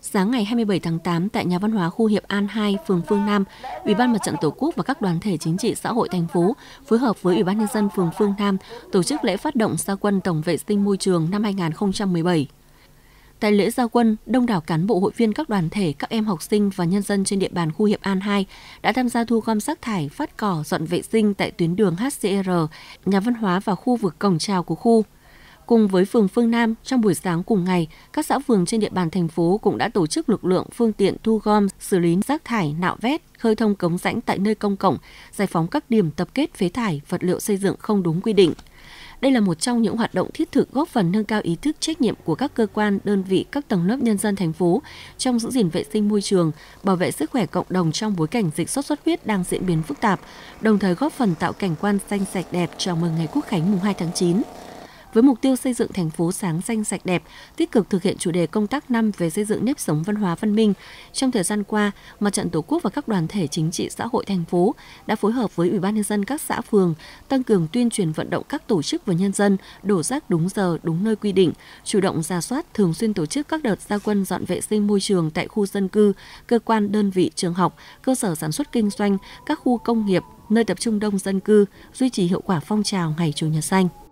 sáng ngày 27 tháng 8 tại nhà văn hóa khu Hiệp An 2, phường Phương Nam, Ủy ban Mặt trận Tổ quốc và các đoàn thể chính trị xã hội thành phố phối hợp với Ủy ban nhân dân phường Phương Nam tổ chức lễ phát động gia quân tổng vệ sinh môi trường năm 2017. Tại lễ gia quân, đông đảo cán bộ hội viên các đoàn thể, các em học sinh và nhân dân trên địa bàn khu Hiệp An 2 đã tham gia thu gom rác thải, phát cỏ, dọn vệ sinh tại tuyến đường HCR, nhà văn hóa và khu vực cổng chào của khu. Cùng với phường Phương Nam, trong buổi sáng cùng ngày, các xã phường trên địa bàn thành phố cũng đã tổ chức lực lượng phương tiện thu gom, xử lý rác thải, nạo vét, khơi thông cống rãnh tại nơi công cộng, giải phóng các điểm tập kết phế thải, vật liệu xây dựng không đúng quy định. Đây là một trong những hoạt động thiết thực góp phần nâng cao ý thức trách nhiệm của các cơ quan, đơn vị, các tầng lớp nhân dân thành phố trong giữ gìn vệ sinh môi trường, bảo vệ sức khỏe cộng đồng trong bối cảnh dịch sốt xuất huyết đang diễn biến phức tạp, đồng thời góp phần tạo cảnh quan xanh sạch đẹp chào mừng ngày Quốc khánh mùng 2 tháng 9 với mục tiêu xây dựng thành phố sáng xanh sạch đẹp, tích cực thực hiện chủ đề công tác năm về xây dựng nếp sống văn hóa văn minh. Trong thời gian qua, Mặt trận Tổ quốc và các đoàn thể chính trị xã hội thành phố đã phối hợp với Ủy ban nhân dân các xã phường tăng cường tuyên truyền vận động các tổ chức và nhân dân đổ rác đúng giờ, đúng nơi quy định, chủ động ra soát thường xuyên tổ chức các đợt gia quân dọn vệ sinh môi trường tại khu dân cư, cơ quan đơn vị trường học, cơ sở sản xuất kinh doanh, các khu công nghiệp, nơi tập trung đông dân cư, duy trì hiệu quả phong trào ngày Chủ nhật xanh.